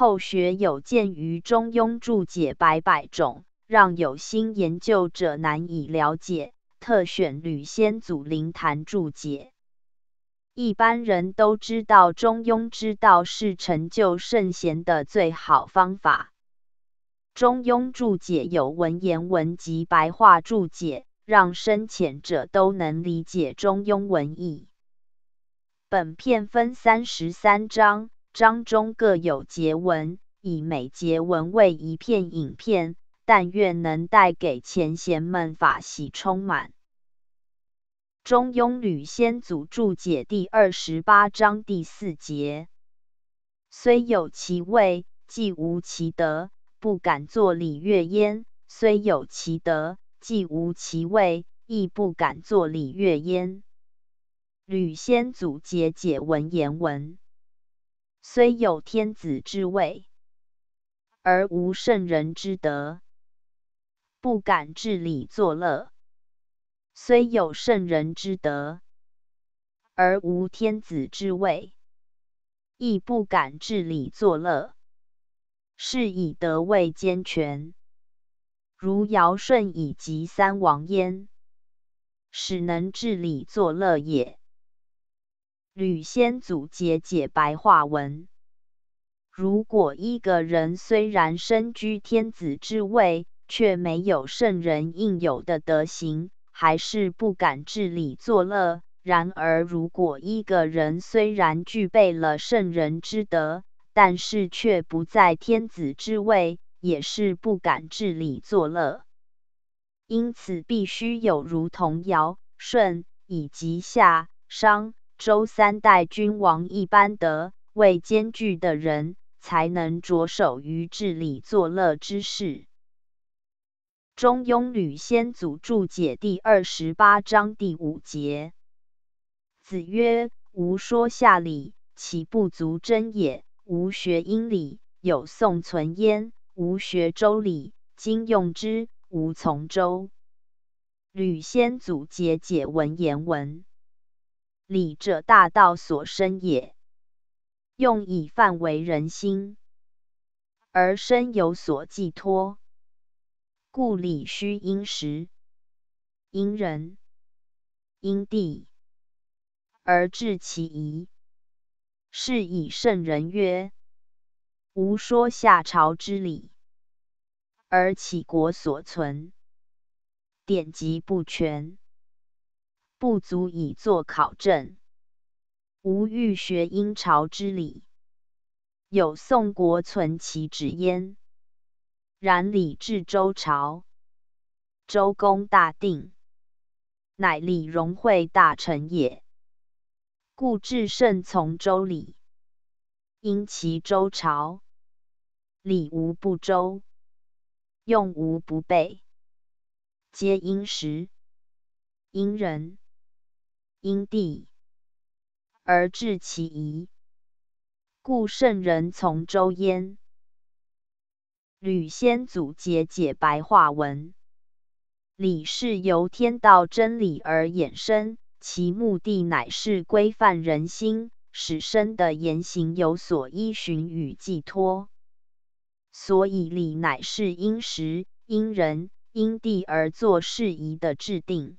后学有见于《中庸》注解百百种，让有心研究者难以了解，特选吕先祖灵坛注解。一般人都知道，《中庸》之道是成就圣贤的最好方法。《中庸》注解有文言文及白话注解，让深浅者都能理解《中庸》文意。本片分三十三章。章中各有节文，以每节文为一片影片，但愿能带给前贤们法喜充满。中庸吕先祖注解第二十八章第四节：虽有其位，既无其德，不敢作礼乐焉；虽有其德，既无其位，亦不敢作礼乐焉。吕先祖节解文言文。虽有天子之位，而无圣人之德，不敢治理作乐；虽有圣人之德，而无天子之位，亦不敢治理作乐。是以德位兼全，如尧舜以及三王焉，使能治理作乐也。吕先祖解解白话文：如果一个人虽然身居天子之位，却没有圣人应有的德行，还是不敢治理作乐；然而，如果一个人虽然具备了圣人之德，但是却不在天子之位，也是不敢治理作乐。因此，必须有如同尧、舜以及夏、商。周三代君王一般德，位兼具的人，才能着手于治理、作乐之事。《中庸》吕先祖注解第二十八章第五节。子曰：“吾说下礼，其不足真也；吾学殷礼，有宋存焉；吾学周礼，今用之，吾从周。”吕先祖解解文言文。礼者，大道所生也。用以范为人心，而身有所寄托，故礼须因时、因人、因地而治其宜。是以圣人曰：“吾说夏朝之礼，而其国所存，典籍不全。”不足以作考证。吾欲学殷朝之礼，有宋国存其旨焉。然礼至周朝，周公大定，乃礼融会大臣也。故至圣从周礼，因其周朝礼无不周，用无不备，皆因时因人。因地而治其宜，故圣人从周焉。吕先祖解解白话文，礼是由天道真理而衍生，其目的乃是规范人心，使身的言行有所依循与寄托。所以，礼乃是因时、因人、因地而作适宜的制定。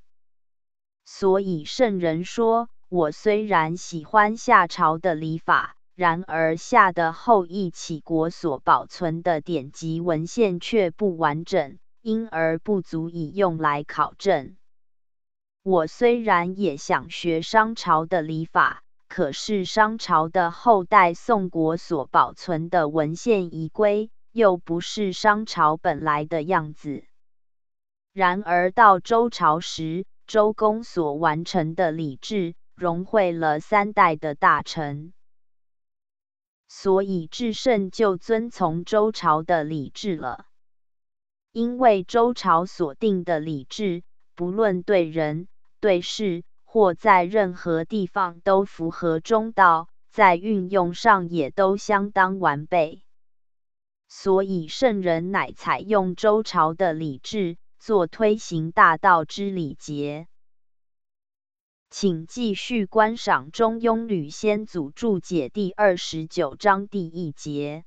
所以圣人说：“我虽然喜欢夏朝的礼法，然而夏的后裔起国所保存的典籍文献却不完整，因而不足以用来考证。我虽然也想学商朝的礼法，可是商朝的后代宋国所保存的文献遗规又不是商朝本来的样子。然而到周朝时，”周公所完成的礼制，融汇了三代的大臣。所以至圣就遵从周朝的礼制了。因为周朝所定的礼制，不论对人、对事，或在任何地方，都符合中道，在运用上也都相当完备，所以圣人乃采用周朝的礼制。做推行大道之礼节，请继续观赏《中庸》吕先祖注解第二十九章第一节。